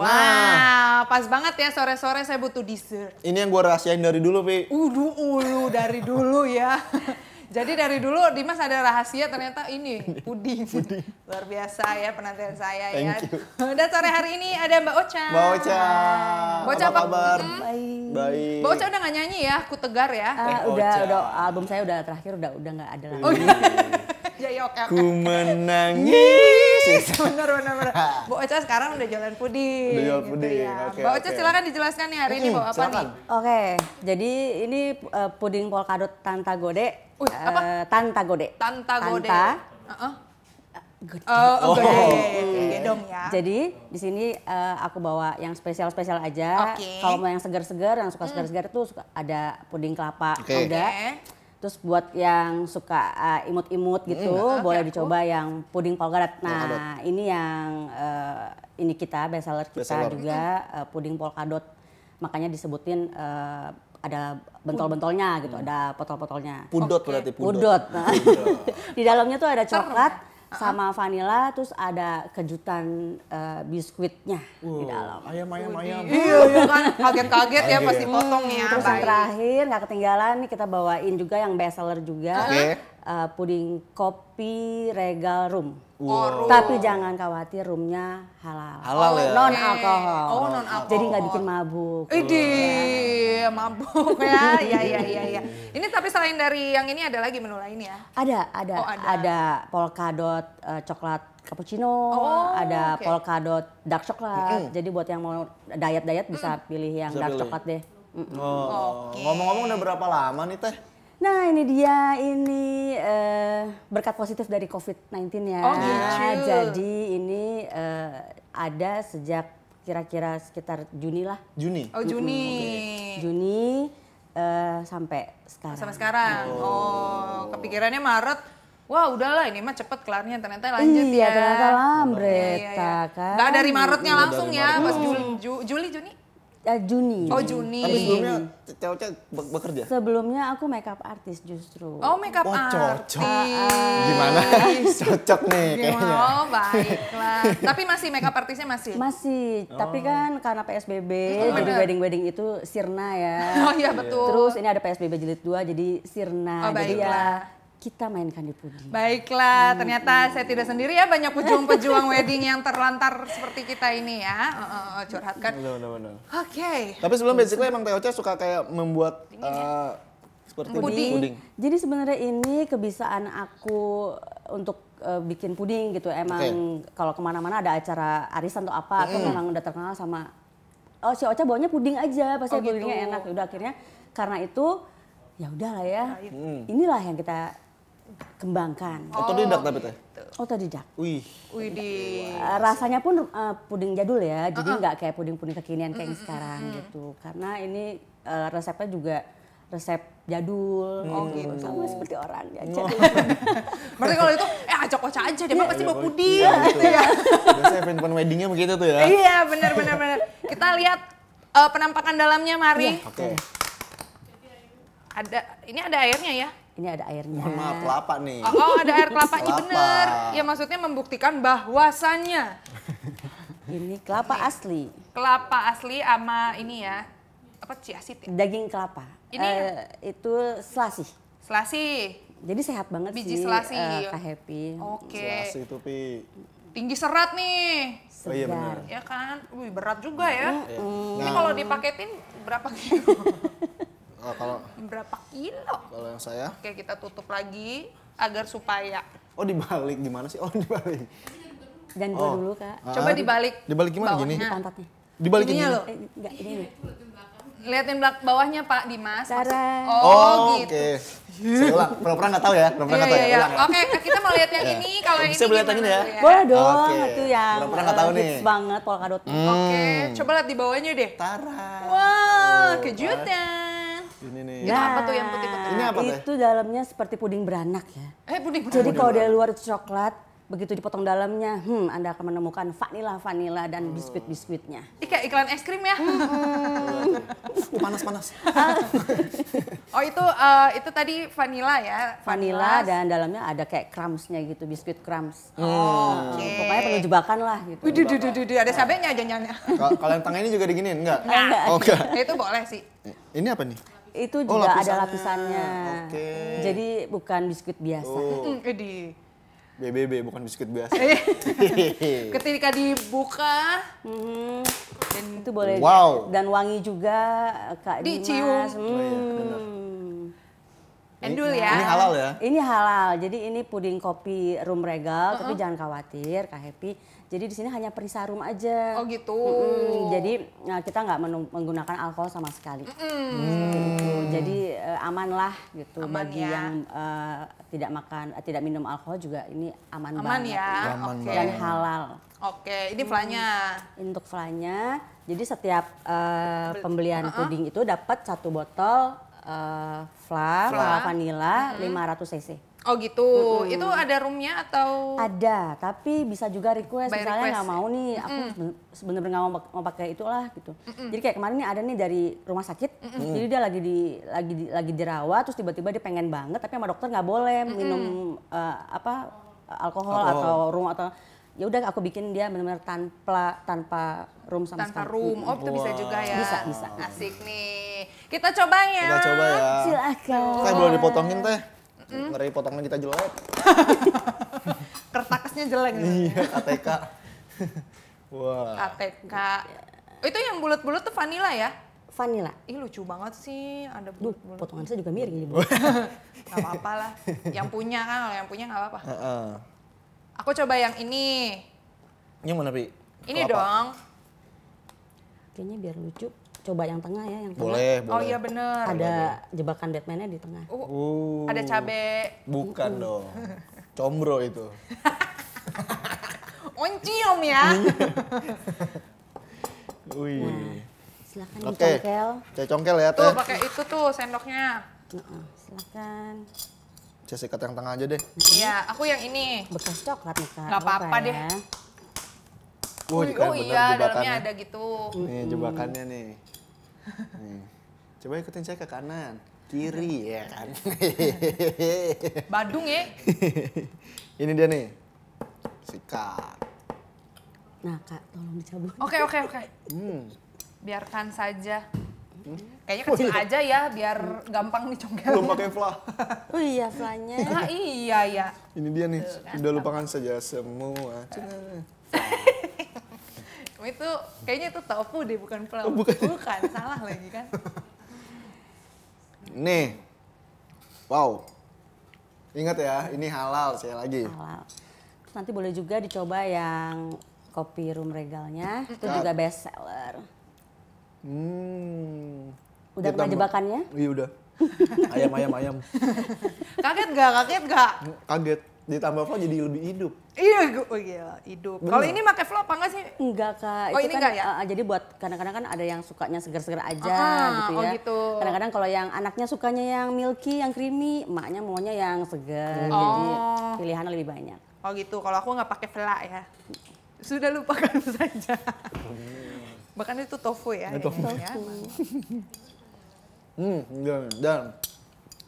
Wow, nah. pas banget ya sore-sore saya butuh dessert. Ini yang gue rahasiain dari dulu, Pi. Udu ulu dari dulu ya. Jadi dari dulu Dimas ada rahasia ternyata ini puding. puding. Luar biasa ya penantian saya ya. Thank ya. You. sore hari ini ada Mbak Ocha. Mbak Ocha. Mbak Ocha apa, apa kabar? Baik. Baik. Mbak Ocha udah gak nyanyi ya, ku tegar ya. Uh, udah, udah album saya udah terakhir udah udah nggak ada lagi. Oh, iya ya ya oke Ku menangis. Iya, bener benar-benar. Bu Ocha sekarang udah jualan puding. Udah jualan gitu puding. Gitu ya. okay, Bu Ocha okay. silakan dijelaskan nih hari ini hmm, bawa apa silakan. nih? Oke, jadi ini uh, puding polkadot Tanta Gode. Uh, apa? Eh, Tanta Gode. Tanta Gode. Tanta. Uh -uh. Oh, gede. Oh. Okay. Oh. ya. Jadi di sini uh, aku bawa yang spesial-spesial aja. Okay. Kalau mau yang segar-segar, yang suka mm. segar-segar hmm. tuh suka ada puding kelapa okay. Okay Terus buat yang suka imut eh, imut-imut hmm, gitu, hmm, boleh dicoba oh. yang puding polkadot. Nah, polkadot. ini yang uh, ini kita best seller kita best juga uh, puding polkadot. Makanya disebutin uh, ada bentol-bentolnya gitu, hmm. ada potol-potolnya. Pudot okay. berarti pudot. Pudot. Nah. Di dalamnya tuh ada coklat, sama vanilla terus ada kejutan uh, biskuitnya wow. di dalam. Ayam ayam ayam. Iya iya kan kaget-kaget ya pasti potong ya. Terus yang terakhir nggak ketinggalan nih kita bawain juga yang best seller juga. Okay uh, puding kopi regal room, Wow. Tapi jangan khawatir roomnya halal. Halal ya? oh, ya. Non alkohol. Oh, non alkohol. Jadi nggak bikin mabuk. Idi, ya. mabuk ya. ya, ya, ya, ya. Ini tapi selain dari yang ini ada lagi menu lain ya? Ada, ada. Oh, ada. ada polkadot uh, eh, coklat cappuccino, oh, ada okay. polkadot dark coklat. Mm -hmm. Jadi buat yang mau diet-diet bisa mm. pilih yang bisa dark pilih. coklat deh. Mm -hmm. Oh, oh ngomong-ngomong okay. udah berapa lama nih teh? Nah ini dia, ini uh, berkat positif dari COVID-19 ya. Oh gitu. Jadi ini uh, ada sejak kira-kira sekitar Juni lah. Juni? Oh Juni. okay. Juni uh, sampai sekarang. Sampai sekarang. Oh. oh, kepikirannya Maret. Wah udahlah ini mah cepet kelarnya ternyata lanjut iya, ya. Ternyata lambreta iya, iya. iya. kan. Gak dari Maretnya langsung ya pas Juli, Juli Juni. Uh, Juni. Oh Juni. Tapi sebelumnya cewek-cewek bekerja? Sebelumnya aku makeup artist justru. Oh makeup oh, artist. Cocok. Ah, ah. Gimana? cocok nih kayaknya. Oh baiklah. tapi masih makeup artisnya masih? Masih. Oh. Tapi kan karena PSBB oh, jadi wedding-wedding itu sirna ya. Oh iya betul. Terus ini ada PSBB jilid 2 jadi sirna. Oh baiklah. Jadi ya kita mainkan di puding. Baiklah, hmm. ternyata hmm. saya tidak sendiri ya banyak pejuang-pejuang wedding yang terlantar seperti kita ini ya. Uh, uh, curhatkan. No, no, no. Oke. Okay. Tapi sebelum basically emang TOC suka kayak membuat uh, seperti puding. puding. Jadi sebenarnya ini kebiasaan aku untuk uh, bikin puding gitu. Emang okay. kalau kemana-mana ada acara arisan atau apa, mm. aku memang udah terkenal sama oh si Ocha bawanya puding aja, pasti oh, gitu. pudingnya enak. Udah akhirnya karena itu ya udahlah ya. Nah, hmm. Inilah yang kita kembangkan. Oh, Otodidak tapi teh. Gitu. Otodidak. Oh, Wih. Wih di. Eh, rasanya pun uh, puding jadul ya, jadi nggak uh -uh. kayak puding-puding kekinian kayak mm -hmm. sekarang gitu. Karena ini uh, resepnya juga resep jadul hmm. oh gitu sama seperti orang ya oh. berarti kalau itu eh cocok aja dia yeah. Iya, pasti mau iya, puding yeah, gitu ya biasanya event weddingnya begitu tuh ya iya benar benar benar kita lihat uh, penampakan dalamnya mari yeah, okay. Iya. ada ini ada airnya ya ini ada airnya. Mohon maaf, kelapa nih. Oh, oh ada air kelapanya bener. Ya maksudnya membuktikan bahwasannya. Ini kelapa ini. asli. Kelapa asli sama ini ya, apa ciasit ya? Daging kelapa. Ini uh, itu selasih. Selasi. Jadi sehat banget Biji sih. Biji selasih. Uh, Kak Happy. Oke. Okay. Selasih itu Pi. Tinggi serat nih. Segar. Oh iya benar. Ya kan? Wih, berat juga ya. Mm. Nah. Ini kalau dipaketin berapa kilo? Oh, kalau berapa kilo? Kalau yang saya? Oke, kita tutup lagi agar supaya. Oh, dibalik gimana sih? Oh, dibalik. Dan oh. dulu, Kak. Ah. Coba dibalik. Dibalik gimana bawahnya. gini? Di pantatnya. Dibalikin ini. Loh. Eh, enggak, ini. ini. Liatin belak bawahnya, Pak Dimas. Oh, oh, gitu. Oke. Okay. Saya nggak tahu ya, pura-pura nggak iya, tahu ya. Iya, iya. ya? Oke, okay, kita mau lihat yang ini, kalau ini. bisa lihat yang ini ya? Boleh dong, okay. itu yang pura nggak tahu nih. banget Polkadot. Hmm. Oke, okay. coba lihat di bawahnya deh. Tara. wow, oh, kejutan. Ini nih. Nah, apa tuh yang putih-putih? Ini apa tuh? Itu dalamnya seperti puding beranak ya. Eh, puding beranak. Jadi kalau dari luar itu coklat, begitu dipotong dalamnya, hmm, Anda akan menemukan vanila, vanila dan hmm. biskuit biskuitnya. Ika kayak iklan es krim ya? Hmm. panas panas. oh itu uh, itu tadi vanila ya? Vanila dan dalamnya ada kayak crumbsnya gitu, biskuit crumbs. Oh, hmm. nah, okay. Pokoknya perlu jebakan lah gitu. Duh, duh, duh, duh, ada sabenya janjiannya. Kalau yang tangan ini juga diginiin enggak? Enggak. Oke. Oh, enggak. Itu boleh sih. Ini apa nih? itu oh, juga oh, lapisannya. ada lapisannya. Okay. Jadi bukan biskuit biasa. Oh. BBB hmm, bukan biskuit biasa. Iya. Ketika dibuka mm-hmm. dan itu boleh wow. dan wangi juga Kak Dicium. Dimas. Hmm. Oh, iya, Endul ya. Ini halal ya? Ini halal. Jadi ini puding kopi room regal, uh-uh. tapi jangan khawatir Kak Happy jadi di sini hanya perisarum aja. Oh gitu. Mm-mm. Jadi nah, kita nggak menggunakan alkohol sama sekali. Mm. -mm. Gitu. Jadi uh, aman lah gitu aman bagi ya. yang uh, tidak makan, uh, tidak minum alkohol juga ini aman, aman banget. Ya. Gitu. Aman okay. Dan halal. Oke, okay. ini flanya. Hmm. Untuk flanya, jadi setiap uh, pembelian uh -huh. puding itu dapat satu botol uh, fla, fla. fla vanilla mm-hmm. 500 cc. Oh gitu. Mm-hmm. Itu ada roomnya atau? Ada, tapi bisa juga request By misalnya nggak mau nih, aku mm. bener-bener nggak mau, mau pakai lah, gitu. mm hmm Jadi kayak kemarin nih ada nih dari rumah sakit, mm hmm jadi dia lagi di lagi di, lagi dirawat, terus tiba-tiba dia pengen banget, tapi sama dokter nggak boleh Mm-mm. minum uh, apa alkohol, oh. atau rum atau ya udah aku bikin dia benar-benar tanpa tanpa room sama tanpa sekali. room oh itu wow. bisa juga ya bisa bisa asik nih kita coba ya kita coba ya silahkan saya belum dipotongin teh Mm. Ngeri potongan kita jelek. kertasnya jelek. Iya, KTK. Wah. KTK. Itu yang bulat-bulat tuh vanilla ya? Vanilla. Ih lucu banget sih, ada bulat -bulat. Duh, potongan saya juga miring ini. gak apa-apa lah. Yang punya kan, kalau yang punya gak apa-apa. Uh -uh. Aku coba yang ini. Ini mana, Pi? Ini Kelapa. dong. Kayaknya biar lucu coba yang tengah ya, yang tengah. Boleh, Oh iya bener. Ada jebakan Batman-nya di tengah. Uh, uh. Ada cabe. Bukan uh. dong. Combro itu. Oncium ya. Wih. Nah, silakan okay. dicongkel. congkel ya, Teh. Tuh pakai itu tuh sendoknya. Uh, silakan. Saya sikat yang tengah aja deh. Iya, aku yang ini. Bekas coklat nih, Kak. Gak apa-apa deh. Ya. Wah, oh, oh iya, dalamnya ada gitu. Nih jebakannya nih. Nih. Hmm. Coba ikutin saya ke kanan, kiri ya kan. Badung ya. Ini dia nih. Sikat. Nah kak, tolong dicabut. Oke oke oke. Hmm. Biarkan saja. Hmm? Kayaknya kecil oh, iya. aja ya, biar gampang dicongkel. Belum pakai fla. oh iya flanya. Nah, iya ya. Ini dia nih, kan, udah lupakan saja semua. Oh, itu kayaknya itu tofu deh bukan pelau oh, Bukan. bukan, salah lagi kan. Nih. Wow. Ingat ya, ini halal saya lagi. Halal. nanti boleh juga dicoba yang kopi room regalnya, itu Kat. juga best seller. Hmm. Udah kena jebakannya? Iya udah. Ayam ayam ayam. kaget gak? Kaget gak? Kaget ditambah flow jadi lebih hidup. Iya, oh gila, hidup. Kalau ini pakai flow apa enggak sih? Enggak, Kak. Oh, itu ini kan, enggak ya? Uh, jadi buat kadang-kadang kan ada yang sukanya segar-segar aja ah, ah gitu oh ya. Oh gitu. Kadang-kadang kalau yang anaknya sukanya yang milky, yang creamy, maknya maunya yang segar. Hmm. Oh. Jadi pilihan lebih banyak. Oh gitu. Kalau aku nggak pakai flow ya. Sudah lupakan saja. Bahkan itu tofu ya. Itu tofu. Ya, hmm, dan, dan.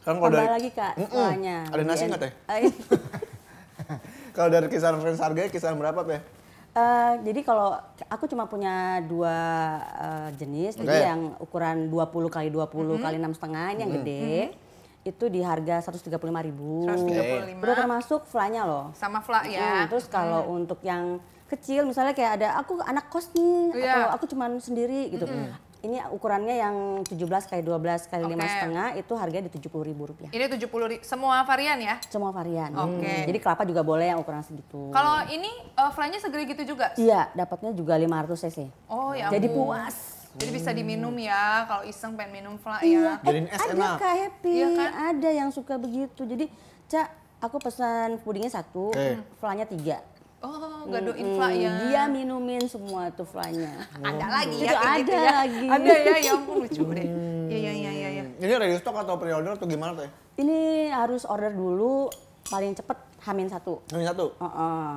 Kan kalau dari... lagi kak, mm -mm. Ada nasi nggak teh? Ah, iya. kalau dari kisaran range harganya kisaran berapa, Pe? Uh, jadi kalau aku cuma punya dua uh, jenis, okay. jadi yang ukuran 20 kali 20 puluh mm-hmm. kali enam setengah ini yang -hmm. gede. Mm -hmm itu di harga 135 ribu. 135. Udah termasuk flanya loh. Sama fla ya. Hmm, terus kalau hmm. untuk yang kecil misalnya kayak ada aku anak kos nih yeah. Oh, iya. atau aku cuma sendiri gitu. Mm -hmm ini ukurannya yang 17 kali 12 kali lima okay. setengah itu harganya di tujuh puluh ribu rupiah. Ini tujuh puluh semua varian ya? Semua varian. Oke. Okay. Hmm. Jadi kelapa juga boleh yang ukuran segitu. Kalau ini uh, flynya segede gitu juga? Iya, dapatnya juga lima ratus cc. Oh ya. Jadi ampun. puas. Jadi bisa diminum ya kalau iseng pengen minum fly iya. Jadi ya. eh, es ada kak Happy, iya kan? ada yang suka begitu. Jadi Cak, aku pesan pudingnya satu, okay. flanya tiga Oh, gado hmm, infla ya. Dia minumin semua tuh flanya. Oh. Ada lagi ya, itu gitu ada gitu ya. lagi. Ada ya, ya ampun lucu deh. Iya, iya, iya, iya. Ya. ya, ya, ya ready stock atau pre-order atau gimana tuh? Ini harus order dulu paling cepet Hamin satu. Hamin satu. Uh -uh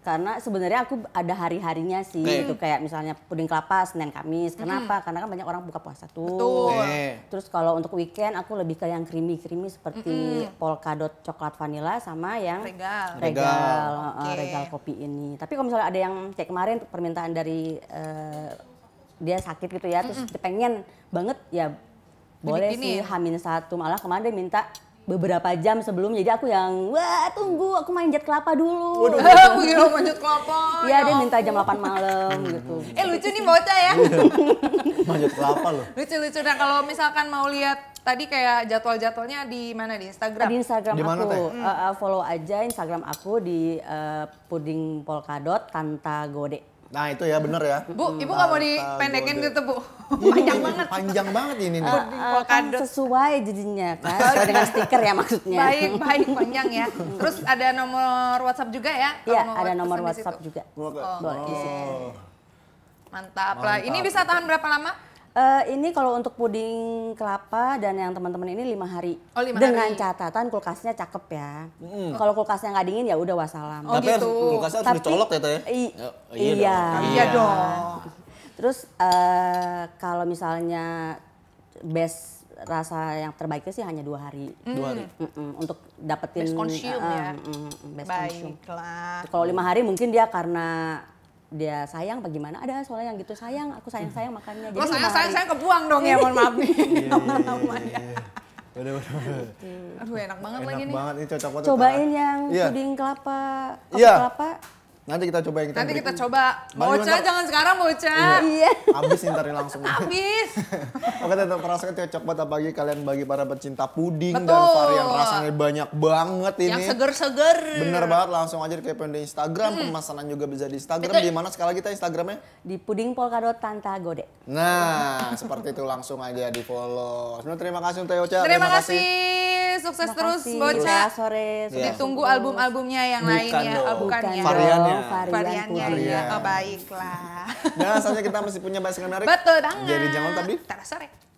karena sebenarnya aku ada hari-harinya sih itu itu kayak misalnya puding kelapa Senin Kamis. Kenapa? Hmm. Karena kan banyak orang buka puasa tuh. Betul. Terus kalau untuk weekend aku lebih ke yang creamy-creamy seperti hmm. polkadot coklat vanilla sama yang regal regal regal, okay. regal kopi ini. Tapi kalau misalnya ada yang kayak kemarin permintaan dari uh, dia sakit gitu ya, terus pengen banget ya boleh sih Hamin satu malah kemarin dia minta beberapa jam sebelum jadi aku yang wah tunggu aku main jet kelapa dulu waduh gitu. kira main jet kelapa iya ya dia minta jam 8 malam gitu eh lucu nih bocah ya iya. main jet kelapa loh lucu lucu nah kalau misalkan mau lihat tadi kayak jadwal-jadwalnya di mana di Instagram di Instagram aku uh, follow aja Instagram aku di uh, eh, puding polkadot tanta gode Nah itu ya bener ya. Bu, hmm, ibu nggak mau dipendekin gitu bu? Iya, iya, panjang iya. banget. Panjang banget ini nih. Uh, uh, kan sesuai jadinya kan, sesuai dengan stiker ya maksudnya. Baik, baik panjang ya. Hmm. Terus ada nomor WhatsApp juga ya? Iya, ada nomor WhatsApp juga. Oh, Boleh. Oh. Mantap, Mantap lah. Ini bisa tahan berapa lama? Uh, ini kalau untuk puding kelapa dan yang teman-teman ini lima hari. Oh, lima Dengan hari. catatan kulkasnya cakep ya. Mm. Kalau kulkasnya nggak dingin ya udah wassalam. Oh, Tapi gitu. kulkasnya harus Tapi, dicolok ya teh. Ya, iya, iya, dong. iya, iya. dong. Terus uh, kalau misalnya best rasa yang terbaiknya sih hanya dua hari. Mm. Dua hari. Mm -mm, untuk dapetin best consume uh, ya. Mm, best Baiklah. Kalau lima hari mungkin dia karena dia sayang apa gimana ada soalnya yang gitu sayang aku sayang sayang makannya oh, jadi oh, sayang sayang kebuang dong ya mohon maaf nih iya, iya, iya, ya. Udah, udah, udah. Aduh enak banget lagi nih. Enak banget ini cocok banget. Cobain yang puding kelapa, kelapa. kelapa Nanti kita coba yang kita Nanti kita coba. Bocah jangan sekarang bocah. Iya. iya. Habis ntar langsung. Habis. Oke, tetap terasa cocok banget bagi kalian bagi para pecinta puding Betul. dan varian rasanya banyak banget ini. Yang seger-seger. Bener banget langsung aja ke di Instagram, hmm. pemesanan juga bisa di Instagram. Di mana sekali kita Instagramnya? Di puding polkadot tanta gode. Nah, seperti itu langsung aja di follow. terima kasih untuk Ocha. Terima, terima kasih. kasih sukses Makasih. terus bocah Ya, sore. Sukses iya. Ditunggu album-albumnya yang Bukan lainnya, ya. Oh, bukan, ya. Variannya. Varian, variannya ya. Oh, baiklah. nah, soalnya kita masih punya bahasa menarik. Betul banget. Jadi jangan tapi. Terus sore.